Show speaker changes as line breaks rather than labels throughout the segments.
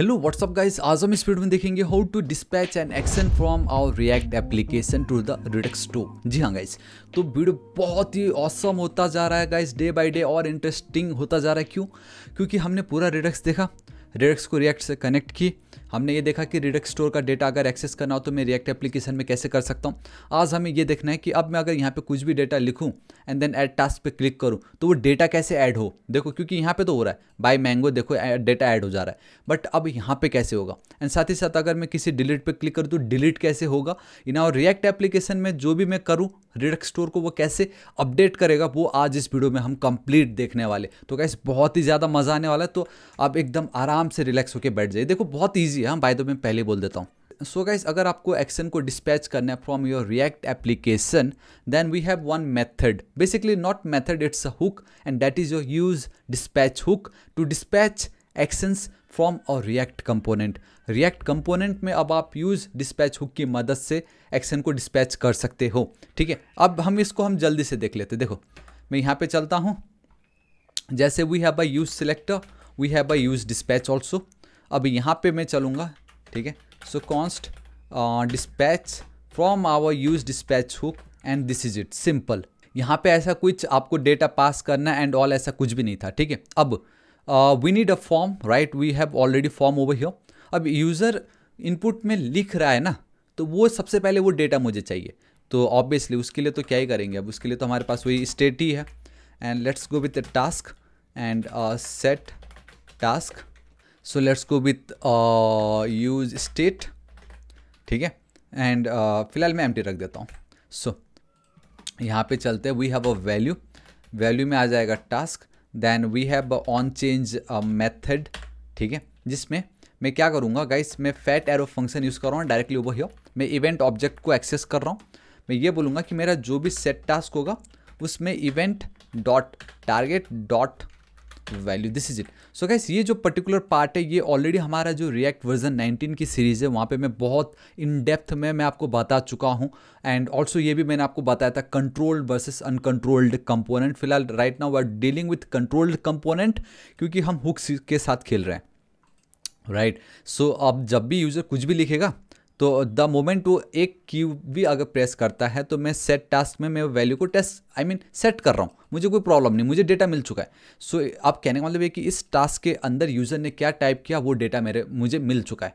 Hello what's up guys आज हम इस वीडियो में देखेंगे how to dispatch an action from our React application to the Redux to जी हाँ गाइस तो वीडियो बहुत ही औसम होता जा रहा है गाइस डे बाय डे और इंटरेस्टिंग होता जा रहा है क्यों क्योंकि हमने पूरा रिडक्स देखा रिडक्स को रिएक्ट से कनेक्ट की हमने ये देखा कि रिडक्स स्टोर का डेटा अगर एक्सेस करना हो तो मैं रिएक्ट एप्लीकेशन में कैसे कर सकता हूँ आज हमें ये देखना है कि अब मैं अगर यहाँ पे कुछ भी डेटा लिखूँ एंड देन ऐड टास्क पे क्लिक करूँ तो वो डेटा कैसे ऐड हो देखो क्योंकि यहाँ पे तो हो रहा है बाय मैंगो देखो डेटा ऐड हो जा रहा है बट अब यहाँ पे कैसे होगा एंड साथ ही साथ अगर मैं किसी डिलीट पर क्लिक करूँ तो डिलीट कैसे होगा इन और रिएक्ट एप्लीकेशन में जो भी मैं करूँ रिडक्स स्टोर को वो कैसे अपडेट करेगा वो आज इस वीडियो में हम कंप्लीट देखने वाले तो कैसे बहुत ही ज़्यादा मज़ा आने वाला है तो आप एकदम आराम से रिलैक्स होकर बैठ जाइए देखो बहुत ईजी है हम बाय द मैं पहले बोल देता हूँ सो so गाइज अगर आपको एक्शन को डिस्पैच करना है from your React application then we have one method basically not method it's a hook and that is your use dispatch hook to dispatch actions from our React component React component में अब आप use dispatch hook की मदद से action को dispatch कर सकते हो ठीक है अब हम इसको हम जल्दी से देख लेते देखो मैं यहाँ पे चलता हूँ जैसे we have a use selector we have a use dispatch also अब यहाँ पे मैं चलूँगा ठीक है so const dispatch from our use dispatch hook and this is it simple यहाँ पे ऐसा कुछ आपको डेटा पास करना एंड ऑल ऐसा कुछ भी नहीं था ठीक है अब we need a form right we have already form over here अब यूज़र इनपुट में लिख रहा है ना तो वो सबसे पहले वो डेटा मुझे चाहिए तो ऑब्वियसली उसके लिए तो क्या ही करेंगे अब उसके लिए तो हमारे पास वही स्टेट ही है and let's go with task and set task so let's go with use state ठीक है एंड uh, फिलहाल मैं एम रख देता हूँ सो so, यहाँ पे चलते हैं we have a value value में आ जाएगा task then we have on change method ठीक है जिसमें मैं क्या करूँगा गाइस मैं फैट एरो फंक्शन यूज़ कर रहा हूँ डायरेक्टली ओवर हियर मैं इवेंट ऑब्जेक्ट को एक्सेस कर रहा हूँ मैं ये बोलूँगा कि मेरा जो भी सेट टास्क होगा उसमें event dot target dot value this is it so guys ये जो पर्टिकुलर पार्ट है ये ऑलरेडी हमारा जो रिएक्ट वर्जन 19 की सीरीज़ है वहाँ पे मैं बहुत इन डेप्थ में मैं आपको बता चुका हूँ एंड ऑल्सो ये भी मैंने आपको बताया था कंट्रोल्ड वर्सेस अनकंट्रोल्ड कंपोनेंट फिलहाल right now are dealing with controlled component क्योंकि हम हुक्स के साथ खेल रहे हैं राइट right. सो so, अब जब भी यूज़र कुछ भी लिखेगा तो द मोमेंट वो एक क्यू भी अगर प्रेस करता है तो मैं सेट टास्क में मैं वैल्यू को टेस्ट आई मीन सेट कर रहा हूँ मुझे कोई प्रॉब्लम नहीं मुझे डेटा मिल चुका है सो so, आप कहने का मतलब ये कि इस टास्क के अंदर यूज़र ने क्या टाइप किया वो डेटा मेरे मुझे मिल चुका है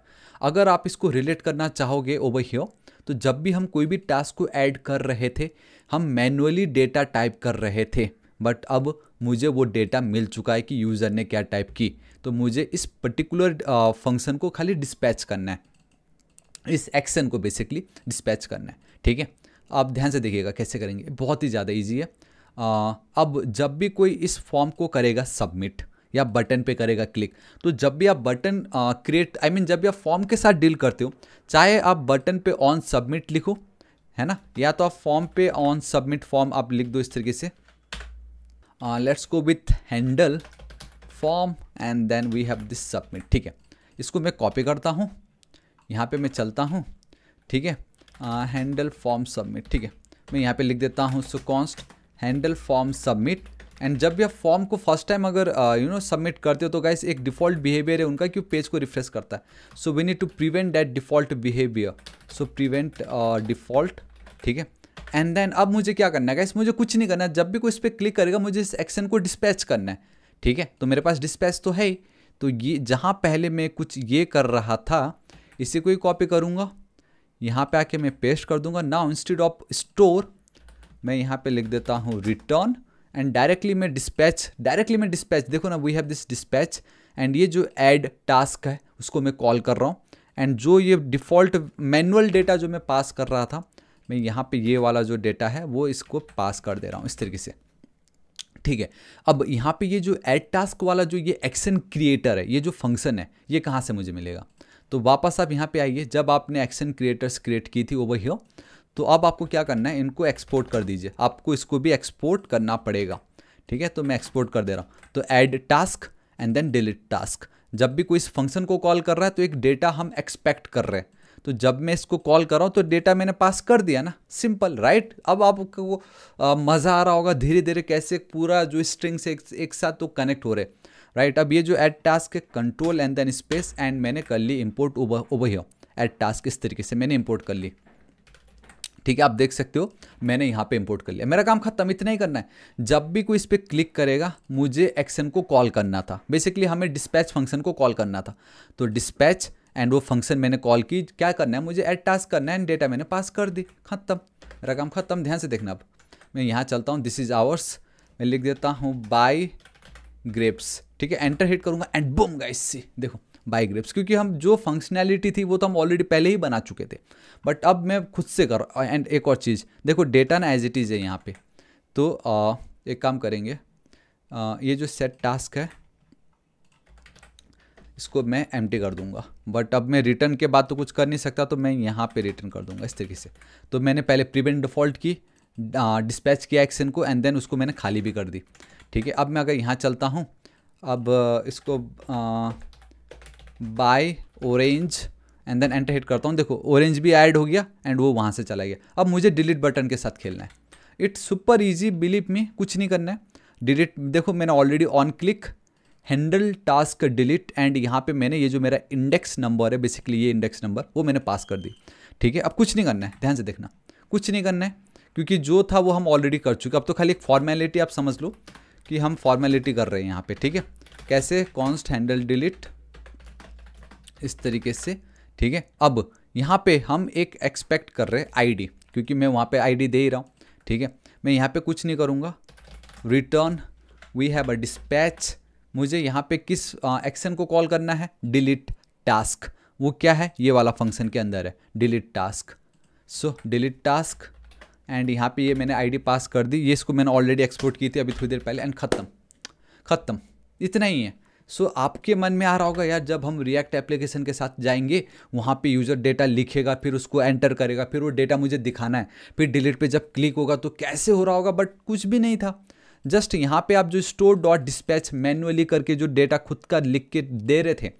अगर आप इसको रिलेट करना चाहोगे ओवर हियर तो जब भी हम कोई भी टास्क को ऐड कर रहे थे हम मैनुअली डेटा टाइप कर रहे थे बट अब मुझे वो डेटा मिल चुका है कि यूज़र ने क्या टाइप की तो मुझे इस पर्टिकुलर फंक्शन uh, को खाली डिस्पैच करना है इस एक्शन को बेसिकली डिस्पैच करना है ठीक है आप ध्यान से देखिएगा कैसे करेंगे बहुत ही ज़्यादा ईजी है आ, अब जब भी कोई इस फॉर्म को करेगा सबमिट या बटन पे करेगा क्लिक तो जब भी आप बटन क्रिएट आई मीन जब भी आप फॉर्म के साथ डील करते हो चाहे आप बटन पे ऑन सबमिट लिखो है ना या तो आप फॉर्म पे ऑन सबमिट फॉर्म आप लिख दो इस तरीके से let's go with handle form and then we have this submit ठीक है इसको मैं कॉपी करता हूँ यहाँ पे मैं चलता हूँ ठीक है हैंडल फॉर्म सबमिट ठीक है मैं यहाँ पे लिख देता हूँ so const handle form submit and जब भी आप फॉर्म को फर्स्ट टाइम अगर यू नो सबमिट करते हो तो गाइस एक डिफॉल्ट बिहेवियर है उनका कि पेज को रिफ्रेश करता है so we need to prevent that default behaviour so prevent default ठीक है एंड देन अब मुझे क्या करना है गाइस मुझे कुछ नहीं करना है जब भी कोई इस पर क्लिक करेगा मुझे इस एक्शन को डिस्पैच करना है ठीक है तो मेरे पास डिस्पैच तो है ही तो ये जहाँ पहले मैं कुछ ये कर रहा था इसी को ही कॉपी करूँगा यहाँ पे आके मैं पेस्ट कर दूंगा नाउ इंस्टेड ऑफ स्टोर मैं यहाँ पे लिख देता हूँ रिटर्न एंड डायरेक्टली मैं डिस्पैच डायरेक्टली मैं डिस्पैच देखो ना we have this dispatch and ये जो एड टास्क है उसको मैं कॉल कर रहा हूँ एंड जो ये डिफ़ॉल्ट मैनुअल डेटा जो मैं पास कर रहा था मैं यहाँ पे ये वाला जो डेटा है वो इसको पास कर दे रहा हूँ इस तरीके से ठीक है अब यहाँ पे ये जो एड टास्क वाला जो ये एक्शन क्रिएटर है ये जो फंक्शन है ये कहाँ से मुझे मिलेगा तो वापस आप यहाँ पे आइए जब आपने एक्शन क्रिएटर्स क्रिएट की थी ओवर हियर तो अब आपको क्या करना है इनको एक्सपोर्ट कर दीजिए आपको इसको भी एक्सपोर्ट करना पड़ेगा ठीक है तो मैं एक्सपोर्ट कर दे रहा हूँ तो add task and then delete task जब भी कोई इस फंक्शन को कॉल कर रहा है तो एक डेटा हम एक्सपेक्ट कर रहे हैं तो जब मैं इसको कॉल कर रहा हूँ तो डेटा मैंने पास कर दिया ना सिंपल राइट अब आपको मज़ा आ रहा होगा धीरे धीरे कैसे पूरा जो स्ट्रिंग से एक, एक साथ तो कनेक्ट हो रहे राइट अब ये जो add task control and then space and मैंने कर ली import over here add task इस तरीके से मैंने इम्पोर्ट कर ली ठीक है आप देख सकते हो मैंने यहाँ पे इम्पोर्ट कर लिया मेरा काम खत्म इतना ही करना है जब भी कोई इस पर क्लिक करेगा मुझे एक्शन को कॉल करना था बेसिकली हमें डिस्पैच फंक्शन को कॉल करना था तो डिस्पैच एंड वो फंक्शन मैंने कॉल की क्या करना है मुझे एड टास्क करना है एंड डेटा मैंने पास कर दी खत्म मेरा काम खत्म ध्यान से देखना अब मैं यहाँ चलता हूँ दिस इज़ आवर्स मैं लिख देता हूँ बाई ग्रेप्स ठीक है एंटर हिट करूंगा एंड बूम गाइस सी देखो बाई ग्रेप्स क्योंकि हम जो फंक्शनैलिटी थी वो तो हम ऑलरेडी पहले ही बना चुके थे बट अब मैं खुद से कर एंड एक और चीज़ देखो डेटा ना एज इट इज़ है यहाँ पे तो आ, एक काम करेंगे आ, ये जो सेट टास्क है इसको मैं एम कर दूंगा बट अब मैं रिटर्न के बाद तो कुछ कर नहीं सकता तो मैं यहाँ पे रिटर्न कर दूंगा इस तरीके से तो मैंने पहले प्रिवेंट डिफॉल्ट की डिस्पैच किया एक्शन को एंड देन उसको मैंने खाली भी कर दी ठीक है अब मैं अगर यहाँ चलता हूँ अब इसको buy orange and then enter hit करता हूँ देखो ऑरेंज भी ऐड हो गया एंड वो वहाँ से चला गया अब मुझे डिलीट बटन के साथ खेलना है इट्स सुपर इजी बिलीव में कुछ नहीं करना है डिलीट देखो मैंने already on click handle task delete and यहाँ पे मैंने ये जो मेरा इंडेक्स नंबर है बेसिकली ये इंडेक्स नंबर वो मैंने पास कर दी ठीक है अब कुछ नहीं करना है ध्यान से देखना कुछ नहीं करना है क्योंकि जो था वो हम ऑलरेडी कर चुके अब तो खाली एक फॉर्मेलिटी आप समझ लो कि हम फॉर्मेलिटी कर रहे हैं यहाँ पे ठीक है कैसे कॉन्स्ट हैंडल डिलीट इस तरीके से ठीक है अब यहाँ पे हम एक एक्सपेक्ट कर रहे हैं आईडी क्योंकि मैं वहाँ पे आईडी दे ही रहा हूँ ठीक है मैं यहाँ पे कुछ नहीं करूँगा return we have a dispatch मुझे यहाँ पे किस एक्शन को कॉल करना है डिलीट टास्क वो क्या है ये वाला फंक्शन के अंदर है delete task so delete task and यहाँ पे ये मैंने आईडी पास कर दी ये इसको मैंने ऑलरेडी एक्सपोर्ट की थी अभी थोड़ी देर पहले एंड ख़त्म ख़त्म इतना ही है सो so, आपके मन में आ रहा होगा यार जब हम रिएक्ट एप्लीकेशन के साथ जाएंगे वहाँ पे यूज़र डेटा लिखेगा फिर उसको एंटर करेगा फिर वो डेटा मुझे दिखाना है फिर डिलीट पे जब क्लिक होगा तो कैसे हो रहा होगा बट कुछ भी नहीं था जस्ट यहाँ पे आप जो स्टोर डॉट डिस्पैच मैनुअली करके जो डेटा खुद का लिख के दे रहे थे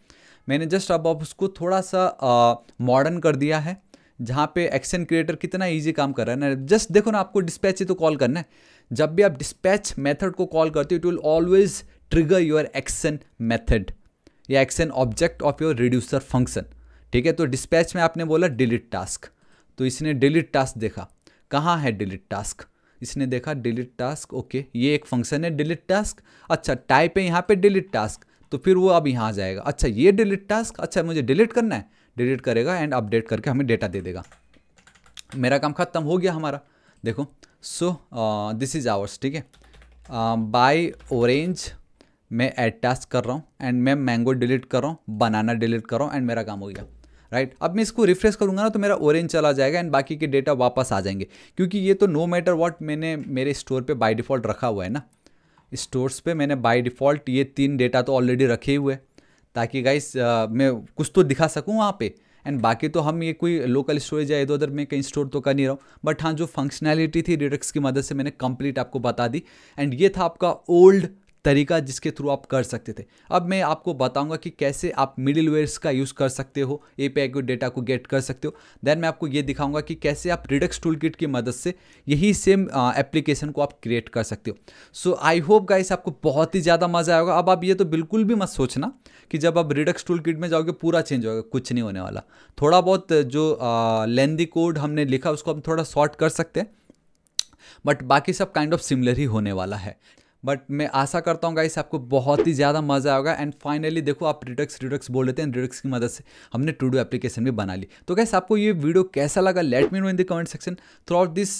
मैंने जस्ट अब अब उसको थोड़ा सा मॉडर्न कर दिया है जहाँ पे एक्शन क्रिएटर कितना इजी काम कर रहा है ना जस्ट देखो ना आपको डिस्पैच ही तो कॉल करना है जब भी आप डिस्पैच मेथड को कॉल करते हो it will always trigger your action method या action object of your reducer function ठीक है तो डिस्पैच में आपने बोला डिलीट टास्क तो इसने डिलीट टास्क देखा कहाँ है डिलीट टास्क इसने देखा डिलीट टास्क ओके ये एक फंक्शन है डिलीट टास्क अच्छा टाइप है यहाँ पे डिलीट टास्क तो फिर वो अब यहाँ आ जाएगा अच्छा ये डिलीट टास्क अच्छा मुझे डिलीट करना है डिलीट करेगा एंड अपडेट करके हमें डेटा दे देगा मेरा काम ख़त्म हो गया हमारा देखो सो दिस इज़ आवर्स ठीक है बाय uh, ऑरेंज मैं एड टास्क कर रहा हूँ एंड मैं मैंगो डिलीट कर रहा हूँ बनाना डिलीट कर रहा हूँ एंड मेरा काम हो गया राइट right? अब मैं इसको रिफ्रेश करूँगा ना तो मेरा ऑरेंज चला जाएगा एंड बाकी के डेटा वापस आ जाएंगे क्योंकि ये तो नो मैटर वॉट मैंने मेरे स्टोर पे बाय डिफ़ॉल्ट रखा हुआ है ना स्टोर्स पे मैंने बाय डिफ़ॉल्ट ये तीन डेटा तो ऑलरेडी रखे हुए हैं ताकि गाइस मैं कुछ तो दिखा सकूँ वहाँ पे एंड बाकी तो हम ये कोई लोकल स्टोरेज या इधर उधर में कहीं स्टोर तो कर नहीं रहा हूँ बट हाँ जो फंक्शनैलिटी थी रिडक्स की मदद से मैंने कंप्लीट आपको बता दी एंड ये था आपका ओल्ड तरीका जिसके थ्रू आप कर सकते थे अब मैं आपको बताऊंगा कि कैसे आप मिडिल वेयर्स का यूज़ कर सकते हो ए पी को डेटा को गेट कर सकते हो देन मैं आपको ये दिखाऊंगा कि कैसे आप रिडक्स टूल किट की मदद से यही सेम एप्लीकेशन को आप क्रिएट कर सकते हो सो आई होप गाइस आपको बहुत ही ज़्यादा मज़ा आएगा अब आप ये तो बिल्कुल भी मत सोचना कि जब आप रिडक्स टूल किट में जाओगे पूरा चेंज होगा कुछ नहीं होने वाला थोड़ा बहुत जो लेंदी कोड हमने लिखा उसको हम थोड़ा शॉर्ट कर सकते हैं बट बाकी सब काइंड ऑफ सिमिलर ही होने वाला है बट मैं आशा करता हूँ गाइस आपको बहुत ही ज़्यादा मज़ा आएगा एंड फाइनली देखो आप रिडक्स रिडक्स बोल लेते हैं रिडक्स की मदद से हमने टू डू एप्लीकेशन भी बना ली तो गैस आपको ये वीडियो कैसा लगा let me know in the comment section throughout this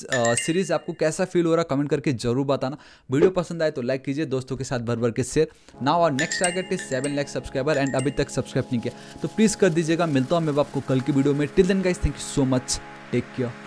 series आपको कैसा फील हो रहा कमेंट करके जरूर बताना वीडियो पसंद आए तो लाइक कीजिए दोस्तों के साथ भर भर के शेयर नाउ और next target is seven lakh subscriber and अभी तक सब्सक्राइब नहीं किया तो प्लीज़ कर दीजिएगा मिलता हूँ मैं आपको कल की वीडियो में till then guys thank you so much take care